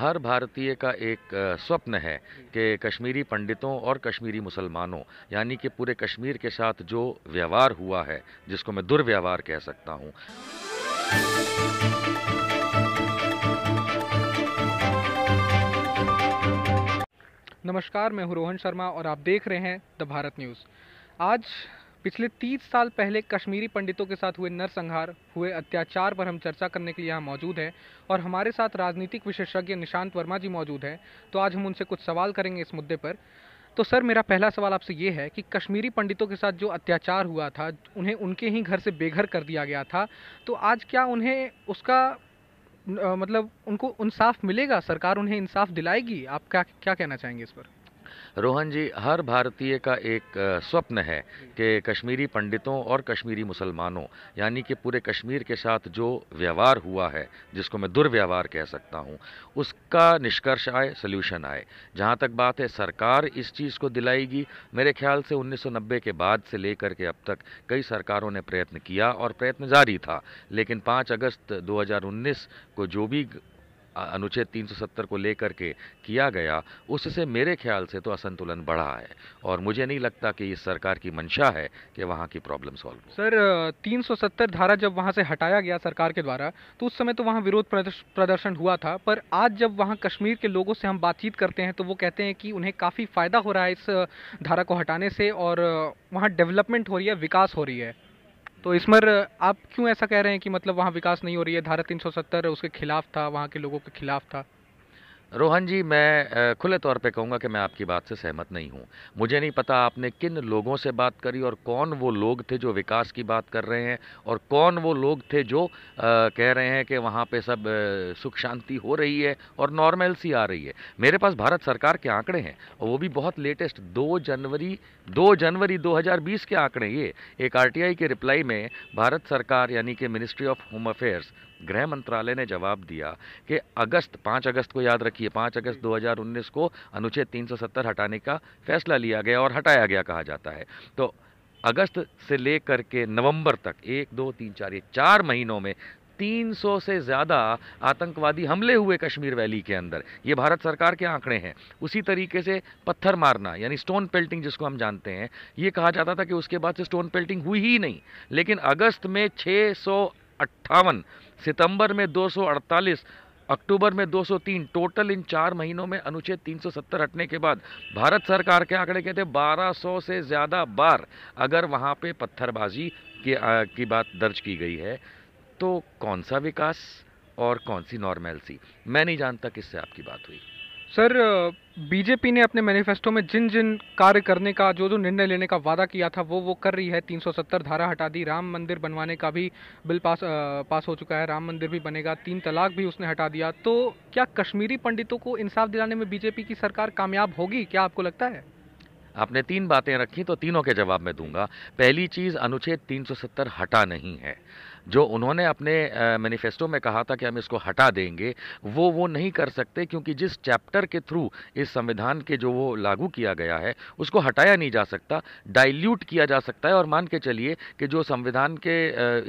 हर भारतीय का एक स्वप्न है कि कश्मीरी पंडितों और कश्मीरी मुसलमानों यानी कि पूरे कश्मीर के साथ जो व्यवहार हुआ है जिसको मैं दुर्व्यवहार कह सकता हूँ नमस्कार मैं हूँ रोहन शर्मा और आप देख रहे हैं द भारत न्यूज़ आज पिछले तीस साल पहले कश्मीरी पंडितों के साथ हुए नरसंहार हुए अत्याचार पर हम चर्चा करने के लिए यहाँ मौजूद हैं और हमारे साथ राजनीतिक विशेषज्ञ निशांत वर्मा जी मौजूद हैं तो आज हम उनसे कुछ सवाल करेंगे इस मुद्दे पर तो सर मेरा पहला सवाल आपसे ये है कि कश्मीरी पंडितों के साथ जो अत्याचार हुआ था उन्हें उनके ही घर से बेघर कर दिया गया था तो आज क्या उन्हें उसका मतलब उनको इंसाफ मिलेगा सरकार उन्हें इंसाफ दिलाएगी आप क्या क्या कहना चाहेंगे इस पर रोहन जी हर भारतीय का एक स्वप्न है कि कश्मीरी पंडितों और कश्मीरी मुसलमानों यानी कि पूरे कश्मीर के साथ जो व्यवहार हुआ है जिसको मैं दुर्व्यवहार कह सकता हूँ उसका निष्कर्ष आए सल्यूशन आए जहाँ तक बात है सरकार इस चीज़ को दिलाएगी मेरे ख्याल से उन्नीस के बाद से लेकर के अब तक कई सरकारों ने प्रयत्न किया और प्रयत्न जारी था लेकिन पाँच अगस्त दो को जो भी अनुच्छेद 370 को लेकर के किया गया उससे मेरे ख्याल से तो असंतुलन बढ़ा है और मुझे नहीं लगता कि इस सरकार की मंशा है कि वहाँ की प्रॉब्लम सॉल्व सर 370 धारा जब वहाँ से हटाया गया सरकार के द्वारा तो उस समय तो वहाँ विरोध प्रदर्शन हुआ था पर आज जब वहाँ कश्मीर के लोगों से हम बातचीत करते हैं तो वो कहते हैं कि उन्हें काफ़ी फ़ायदा हो रहा है इस धारा को हटाने से और वहाँ डेवलपमेंट हो रही है विकास हो रही है तो इसमर आप क्यों ऐसा कह रहे हैं कि मतलब वहाँ विकास नहीं हो रही है धारा 370 उसके खिलाफ था वहाँ के लोगों के खिलाफ था रोहन जी मैं खुले तौर पे कहूँगा कि मैं आपकी बात से सहमत नहीं हूँ मुझे नहीं पता आपने किन लोगों से बात करी और कौन वो लोग थे जो विकास की बात कर रहे हैं और कौन वो लोग थे जो आ, कह रहे हैं कि वहाँ पे सब सुख शांति हो रही है और नॉर्मल सी आ रही है मेरे पास भारत सरकार के आंकड़े हैं और वो भी बहुत लेटेस्ट दो जनवरी दो जनवरी दो के आंकड़े ये एक आर की रिप्लाई में भारत सरकार यानी कि मिनिस्ट्री ऑफ होम अफेयर्स गृह मंत्रालय ने जवाब दिया कि अगस्त पाँच अगस्त को याद रखिए पाँच अगस्त 2019 को अनुच्छेद 370 हटाने का फैसला लिया गया और हटाया गया कहा जाता है तो अगस्त से लेकर के नवंबर तक एक दो तीन चार ये चार महीनों में 300 से ज़्यादा आतंकवादी हमले हुए कश्मीर वैली के अंदर ये भारत सरकार के आंकड़े हैं उसी तरीके से पत्थर मारना यानी स्टोन पेल्टिंग जिसको हम जानते हैं ये कहा जाता था कि उसके बाद से स्टोन पेल्टिंग हुई ही नहीं लेकिन अगस्त में छः सौ अट्ठावन सितंबर में 248 अक्टूबर में 203 टोटल इन चार महीनों में अनुच्छेद 370 हटने के बाद भारत सरकार के आंकड़े कहते हैं 1200 से ज़्यादा बार अगर वहाँ पे पत्थरबाजी की, आ, की बात दर्ज की गई है तो कौन सा विकास और कौन सी नॉर्मेलसी मैं नहीं जानता किससे आपकी बात हुई सर बीजेपी ने अपने मैनिफेस्टो में जिन जिन कार्य करने का जो जो निर्णय लेने का वादा किया था वो वो कर रही है 370 धारा हटा दी राम मंदिर बनवाने का भी बिल पास आ, पास हो चुका है राम मंदिर भी बनेगा तीन तलाक भी उसने हटा दिया तो क्या कश्मीरी पंडितों को इंसाफ दिलाने में बीजेपी की सरकार कामयाब होगी क्या आपको लगता है आपने तीन बातें रखी तो तीनों के जवाब में दूंगा पहली चीज़ अनुच्छेद 370 हटा नहीं है जो उन्होंने अपने मैनिफेस्टो में कहा था कि हम इसको हटा देंगे वो वो नहीं कर सकते क्योंकि जिस चैप्टर के थ्रू इस संविधान के जो वो लागू किया गया है उसको हटाया नहीं जा सकता डाइल्यूट किया जा सकता है और मान के चलिए कि जो संविधान के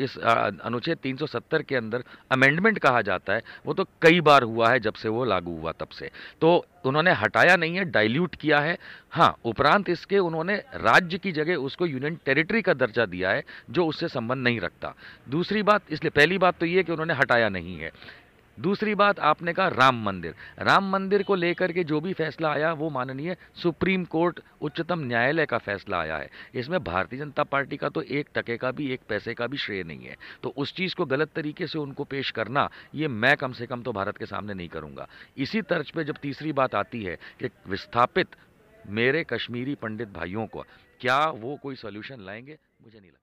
इस अनुच्छेद 370 के अंदर अमेंडमेंट कहा जाता है वो तो कई बार हुआ है जब से वो लागू हुआ तब से तो उन्होंने हटाया नहीं है डाइल्यूट किया है हाँ उपरांत इसके उन्होंने राज्य की जगह उसको यूनियन टेरिटरी का दर्जा दिया है जो उससे संबंध नहीं रखता दूसरी बात इसलिए पहली बात तो ये कि उन्होंने हटाया नहीं है दूसरी बात आपने कहा राम मंदिर राम मंदिर को लेकर के जो भी फैसला आया वो माननीय सुप्रीम कोर्ट उच्चतम न्यायालय का फैसला आया है इसमें भारतीय जनता पार्टी का तो एक टके का भी एक पैसे का भी श्रेय नहीं है तो उस चीज़ को गलत तरीके से उनको पेश करना ये मैं कम से कम तो भारत के सामने नहीं करूँगा इसी तर्ज पर जब तीसरी बात आती है कि विस्थापित मेरे कश्मीरी पंडित भाइयों को क्या वो कोई सोल्यूशन लाएंगे मुझे नहीं लगता